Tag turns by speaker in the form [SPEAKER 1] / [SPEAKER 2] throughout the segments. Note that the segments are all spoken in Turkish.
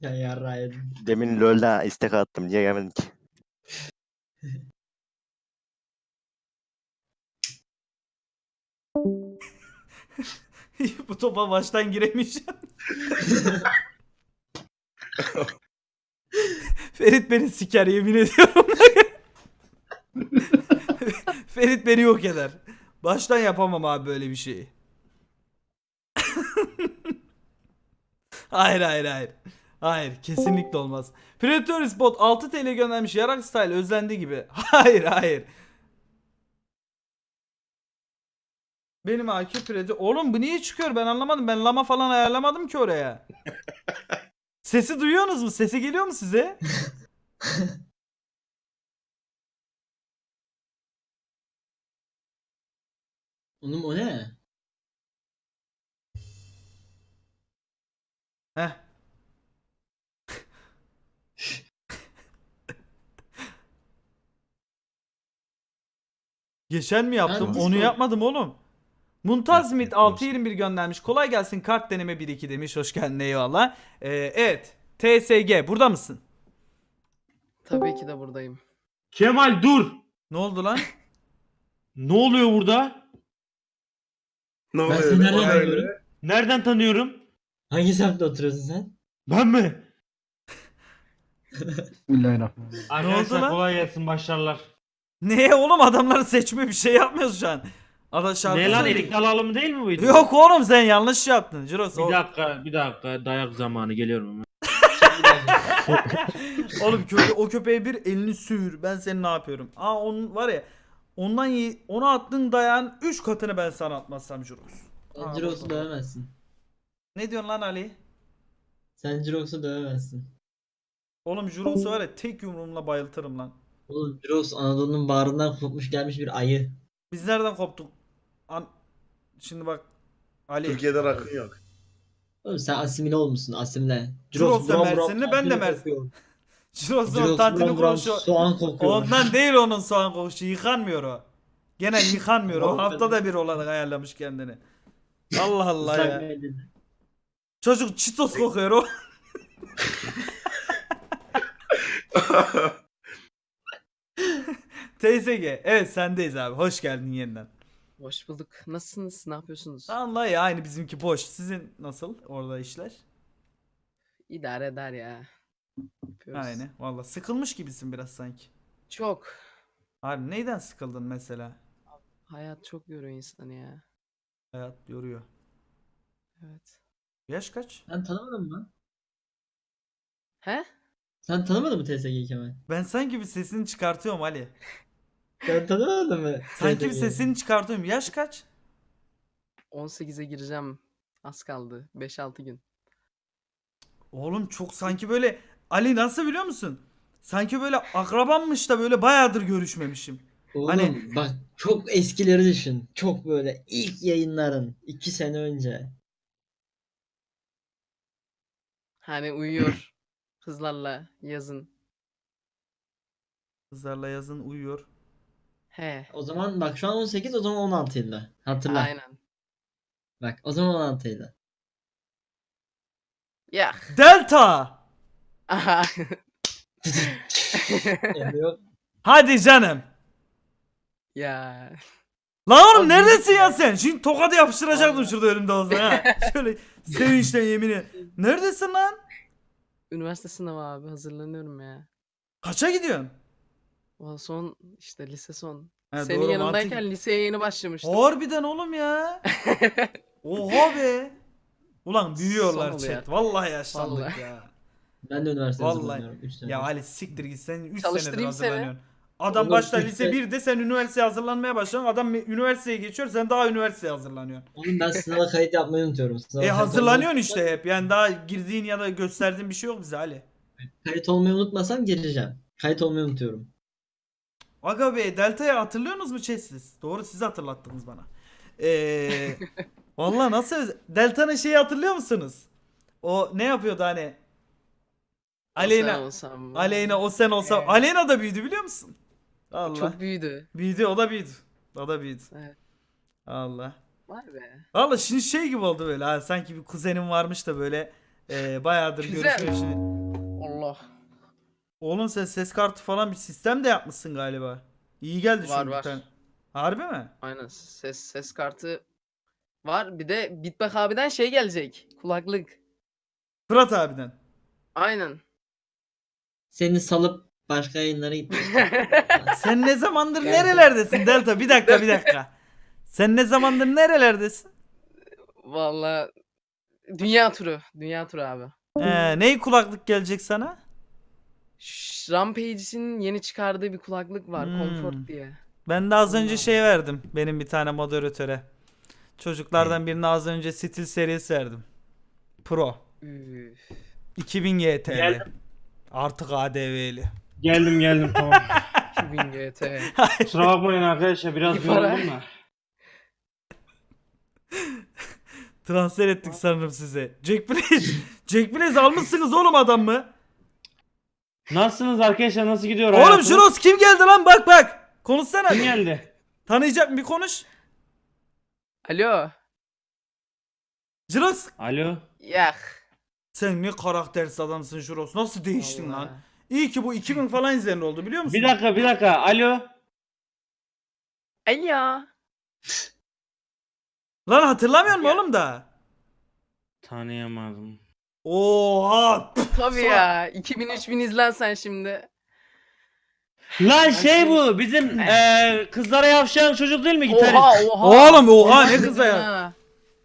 [SPEAKER 1] Ya yarrayın. Demin LoL'da istek attım. Niye gelmedin ki?
[SPEAKER 2] Bu topa baştan giremeyeceğim. Ferit beni siker yemin ediyorum. Ferit beni yok eder. Baştan yapamam abi böyle bir şeyi. hayır hayır hayır. Hayır kesinlikle olmaz. Predator Spot 6 TL göndermiş yarak style özlendi gibi. Hayır hayır. Benim IQ Predator. Oğlum bu niye çıkıyor ben anlamadım. Ben lama falan ayarlamadım ki oraya. Sesi duyuyorsunuz mu? Sesi geliyor mu size?
[SPEAKER 1] Oğlum o ne?
[SPEAKER 2] Geçen mi yaptım? Onu yapmadım oğlum. Muntaz Mit 621 göndermiş. Kolay gelsin kart deneme 1-2 demiş. Hoş geldin eyvallah. Ee, evet. TSG burada mısın? Tabii ki de buradayım. Kemal dur. Ne oldu lan? Ne oluyor burada?
[SPEAKER 1] Ne Ben seni nereden Olay- görüyorum? Nereden tanıyorum? Hangi semtte oturuyorsun
[SPEAKER 2] sen? Ben mi?
[SPEAKER 1] Bismillahirrahmanirrahim. Arkadaşlar lan? kolay gelsin başarılar.
[SPEAKER 2] Neye oğlum adamları seçme bir şey yapmıyorsun şu an. Adam şarkı Ne lan söylüyor. alalım değil mi bu? Yok oğlum sen yanlış yaptın. Jiros Bir dakika bir dakika dayak
[SPEAKER 1] zamanı geliyorum hemen.
[SPEAKER 2] Oğlum köpe o köpeğe bir elini sür. Ben seni ne yapıyorum? Aa onun var ya. Ondan iyi. Ona attığın dayan 3 katını ben sana atmazsam Jiros. Sen Jirox'u dövemezsin. Ne diyorsun lan Ali? Sen Jirox'u dövemezsin. Oğlum Jirox'u var ya tek yumruğumla bayıltırım lan. Oğlum Dross Anadolu'nun bağrından kopmuş gelmiş bir ayı. Biz nereden koptuk? An Şimdi bak Ali. Türkiye'de rakın yok.
[SPEAKER 1] Oğlum sen asimile olmuşsun asimile. Dross da Mersinli ben de
[SPEAKER 2] Mersin. Dross'un tantini kokuşu. Soğan kokuyor. Ondan değil onun soğan kokuşu. Yıkanmıyor o. Gene yıkanmıyor. o haftada bir olarak ayarlamış kendini. Allah Allah ya. Çocuk çitos kokuyor o. TSG. Evet sendeyiz abi. Hoş geldin yeniden. Hoş bulduk. Nasılsınız? Ne yapıyorsunuz? Vallahi ya aynı bizimki boş. Sizin nasıl orada işler? İdare eder ya. Yapıyoruz. Aynen. Valla sıkılmış gibisin biraz sanki. Çok. Abi neyden sıkıldın mesela? Hayat çok yoruyor insanı ya. Hayat yoruyor. Evet. Yaş kaç? Sen tanımadın mı? He? Sen tanımadın mı TSG Kemal? Ben sanki bir sesini çıkartıyorum Ali. Ben tanımadım mı? Sanki bir sesini çıkartıyorum. Yaş kaç? 18'e gireceğim. Az kaldı. 5-6 gün. Oğlum çok sanki böyle Ali nasıl biliyor musun? Sanki böyle akrabanmış da böyle bayağıdır görüşmemişim. Oğlum hani... bak çok eskileri düşün. Çok böyle
[SPEAKER 1] ilk yayınların 2 sene önce.
[SPEAKER 2] Hani uyuyor kızlarla yazın. Kızlarla yazın uyuyor. He. O zaman bak
[SPEAKER 1] şu an 18 o zaman 16 16'ydı. Hatırla. Aynen. Bak o zaman 16 16'ydı.
[SPEAKER 2] Ya. Delta. Hadi canım. Ya. Lan oğlum neredesin ya sen? Şimdi tokadı yapıştıracaktım şurada önümde olsa ha. Şöyle sevinçle yemini. Neredesin lan? Üniversite sınavı abi hazırlanıyorum ya. Kaça gidiyorsun? Ulan son işte lise son. He, Senin doğru, yanındayken mantık- liseye yeni başlamıştım. Harbiden oğlum ya. Oha be. Ulan büyüyorlar oluyor. chat. Vallahi yaşlandık Vallahi. ya. Ben de üniversitede Vallahi. hazırlanıyorum. Ya Ali siktir git sen 3 senedir Çalıştırayım seni. hazırlanıyorsun. Adam Oğlum, başta lise üçte- 1'de sen üniversiteye hazırlanmaya başlıyorsun. Adam üniversiteye geçiyor sen daha üniversiteye hazırlanıyorsun. Oğlum ben sınava
[SPEAKER 1] kayıt yapmayı unutuyorum. Sınava E hazırlanıyorsun
[SPEAKER 2] işte hep. Yani daha girdiğin ya da gösterdiğin bir şey yok bize Ali. Kayıt olmayı unutmasam gireceğim. Kayıt olmayı unutuyorum. Aga be Delta'yı hatırlıyorsunuz mu Chessiz? Doğru siz hatırlattınız bana. Ee, Valla nasıl? Delta'nın şeyi hatırlıyor musunuz? O ne yapıyordu hani?
[SPEAKER 1] Aleyna. Aleyna
[SPEAKER 2] o sen olsam. Evet. Aleyna da büyüdü biliyor musun? Allah. Çok büyüdü. Büyüdü o da büyüdü. O da büyüdü. Evet. Allah. Vay be. Valla şimdi şey gibi oldu böyle. Ha, sanki bir kuzenim varmış da böyle. E, bayağıdır görüşmüyor şimdi. Oğlum sen ses kartı falan bir sistem de yapmışsın galiba. İyi geldi var, var. Tane. Harbi mi? Aynen ses ses kartı var. Bir de Bitbek abiden şey gelecek. Kulaklık. Fırat abiden. Aynen. Seni salıp başka yayınlara gitmiş. sen ne zamandır Geldim. nerelerdesin Delta? Bir dakika bir dakika. Sen ne zamandır nerelerdesin? Valla dünya turu. Dünya turu abi. Ee, ney kulaklık gelecek sana? Şş, Rampage'in yeni çıkardığı bir kulaklık var. Hmm. Comfort diye. Ben de az önce şey verdim. Benim bir tane moderatöre. Çocuklardan ne? birine az önce Steel serisi verdim. Pro. Üf. 2000 GT'li. Geldim. Artık ADV'li.
[SPEAKER 1] Geldim geldim
[SPEAKER 2] tamam. 2000 GT. Kusura bakmayın arkadaşlar biraz yoruldum da. Transfer ettik sanırım size. Jack Blaze. Jack Blaze almışsınız oğlum adam mı? Nasılsınız arkadaşlar nasıl gidiyor Oğlum hayatınız? kim geldi lan bak bak. Konuşsana. Kim geldi? Tanıyacak mı bir konuş. Alo. Juros Alo. Yak. sen ne karaktersiz adamsın Juros. Nasıl değiştin Allah. lan? İyi ki bu 2000 falan izlenir oldu biliyor musun? Bir dakika bir dakika. Alo. Alo.
[SPEAKER 1] Lan hatırlamıyor musun oğlum da? Tanıyamadım.
[SPEAKER 2] Oha! Tabii ya. 2000-3000 izlensen şimdi.
[SPEAKER 1] Lan şey, şey bu bizim eee
[SPEAKER 2] kızlara yavşayan çocuk değil mi gitarist? Oha oha. Oğlum oha ne kıza ya. Ha.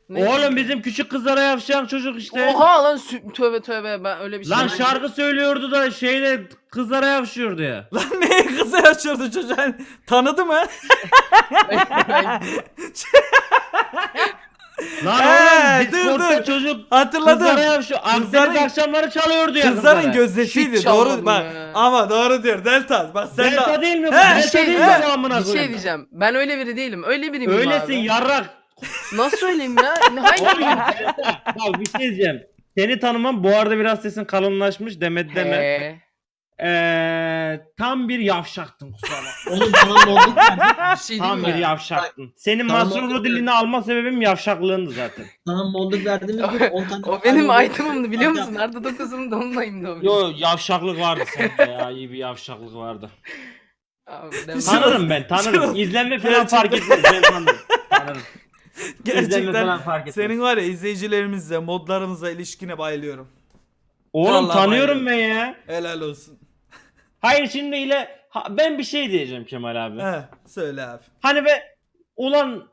[SPEAKER 2] Ne? Oğlum
[SPEAKER 1] bizim küçük kızlara yavşayan çocuk işte. Oha lan sü- tövbe
[SPEAKER 2] tövbe ben öyle bir şey Lan şarkı
[SPEAKER 1] söylüyordu da şeyle kızlara yavşıyordu ya. Lan neye
[SPEAKER 2] kıza yaşıyordu çocuğa? Tanıdı mı? Lan Ee, oğlum dur, dur. çocuk Hatırladım. Kızların- akşamları çalıyordu ya Kızların gözdesiydi doğru çalmadım bak ama doğru diyor Delta bak sen de Delta değil mi? bu? He, Delta şey- değil he. bu Bir şey diyeceğim. Ben öyle biri değilim. Öyle biriyim Öylesin abi. yarrak. Nasıl öyleyim ya? Hangi? Oğlum Delta.
[SPEAKER 1] Bak bir şey diyeceğim. Seni tanımam bu arada biraz sesin kalınlaşmış demet deme. He. Ee, tam bir yavşaktın kusura bakma. Oğlum tamam olduk ben. Bir şey Tam bir diyeyim mi? yavşaktın. Senin Tamam, Masurlu alma sebebim yavşaklığındı zaten. Tamam oldu verdim. gibi tane. O benim item'ımdı biliyor musun?
[SPEAKER 2] Arda 9'um da onunlayım da. o benim.
[SPEAKER 1] Yo yavşaklık vardı sende ya. iyi bir yavşaklık vardı. Abi, Tanırım ben tanırım. İzlenme falan fark
[SPEAKER 2] etmez. Ben tanırım.
[SPEAKER 1] Tanırım. İzlenme Gerçekten falan fark etmez.
[SPEAKER 2] senin var ya izleyicilerimizle, modlarımıza ilişkine bayılıyorum. Oğlum Vallahi tanıyorum ben ya. Helal olsun.
[SPEAKER 1] Hayır şimdi ile ha, ben bir şey diyeceğim Kemal abi. He, söyle abi. Hani ve ulan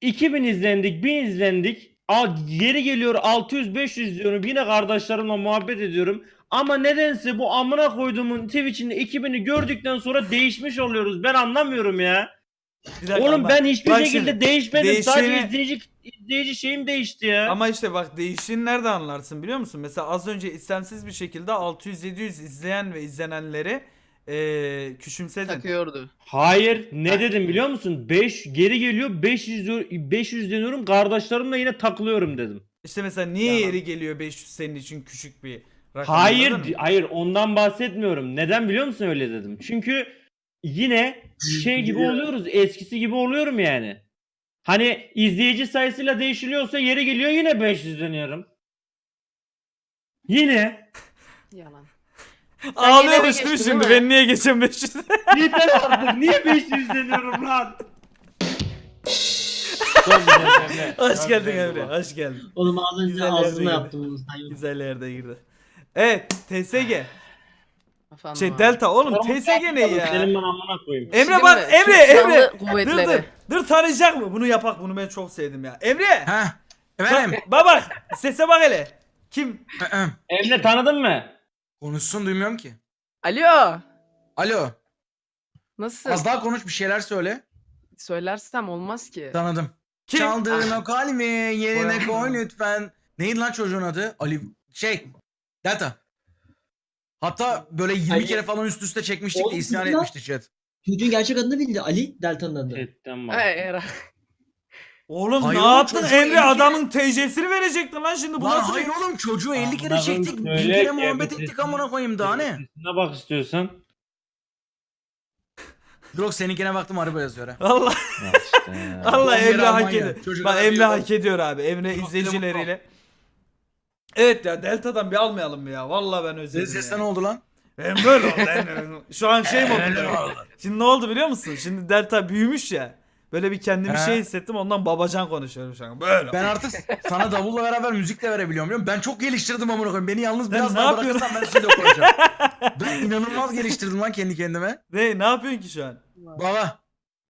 [SPEAKER 1] 2000 izlendik, 1000 izlendik. Al, yeri geliyor 600 500 diyorum. Yine kardeşlerimle muhabbet ediyorum. Ama nedense bu amına koyduğumun Twitch'in 2000'i gördükten sonra
[SPEAKER 2] değişmiş oluyoruz. Ben anlamıyorum ya. Oğlum ben hiçbir bak şekilde şimdi, değişmedim. Değişini... Sadece izleyici izleyici şeyim değişti ya. Ama işte bak değişini nerede anlarsın biliyor musun? Mesela az önce istemsiz bir şekilde 600-700 izleyen ve izlenenleri ee, küçümsedin. Takıyordu.
[SPEAKER 1] Hayır ne ha. dedim biliyor musun? 5 geri geliyor 500 500 deniyorum kardeşlerimle yine takılıyorum dedim. İşte mesela niye ya.
[SPEAKER 2] geri geliyor 500 senin için küçük bir rakam? Hayır
[SPEAKER 1] hayır ondan bahsetmiyorum. Neden biliyor musun öyle dedim? Çünkü yine şey gibi oluyoruz. Eskisi gibi oluyorum yani. Hani izleyici sayısıyla değişiliyorsa yeri geliyor yine 500 dönüyorum.
[SPEAKER 2] Yine. Yalan. Ağlıyormuş değil mi şimdi? Ben niye geçiyorum 500? Yeter artık. Niye 500 dönüyorum lan? Hoş geldin Emre. Hoş geldin. Oğlum az önce Güzel ağzına yaptım girdi. Güzel yerde girdi. Evet. TSG. Efendim Şey abi. Delta oğlum TSG ne ya? Senin ben amına
[SPEAKER 1] koyayım. Emre bak Emre Emre. Dur dur. Kuvvetleri.
[SPEAKER 2] Dur tanıyacak mı? Bunu yapak bunu ben çok sevdim ya. Emre. Ha? Efendim? Bak bak sese bak hele. Kim? Emre tanıdın mı? Konuşsun duymuyorum ki. Alo. Alo. Nasıl? Az daha konuş bir şeyler söyle. Söylersem olmaz ki. Tanıdım. Kim? Çaldığın ah. o kalbi yerine koy lütfen. Neydi lan çocuğun adı? Ali şey. Delta. Hatta böyle 20 Ali- kere falan üst üste çekmiştik de isyan bunlar- etmişti chat.
[SPEAKER 1] Çocuğun gerçek adını bildi. Ali Delta'nın adını. Chatten bak. Ay, Oğlum
[SPEAKER 2] Hayır ne yaptın çocuğa elli Emre kere- adamın TC'sini verecektin lan şimdi bu Lan nasıl hayır oğlum çocuğu 50 kere çektik. Bir kere ki muhabbet bir ettik sesini- amına koyayım daha ne?
[SPEAKER 1] Ne bak istiyorsan.
[SPEAKER 2] Drox seninkine baktım araba yazıyor ha. Allah Allah Emre hak ediyor. çocuk Bak Emre hak ediyor abi. Emre izleyicileriyle. Evet ya Delta'dan bir almayalım mı ya. Vallahi ben özledim. Ses ne oldu lan? Ben böyle oldu. Şu an şey mi oldu? Şimdi ne oldu biliyor musun? Şimdi Delta büyümüş ya. Böyle bir kendimi şey hissettim ondan babacan konuşuyorum şu an. Böyle. Ben artık sana davulla beraber müzik de verebiliyorum biliyor musun? Ben çok geliştirdim amına koyayım. Beni yalnız biraz ne daha yapıyorsun? bırakırsan ben stüdyo kuracağım. ben inanılmaz geliştirdim lan kendi kendime. Ne, ne yapıyorsun ki şu an? Baba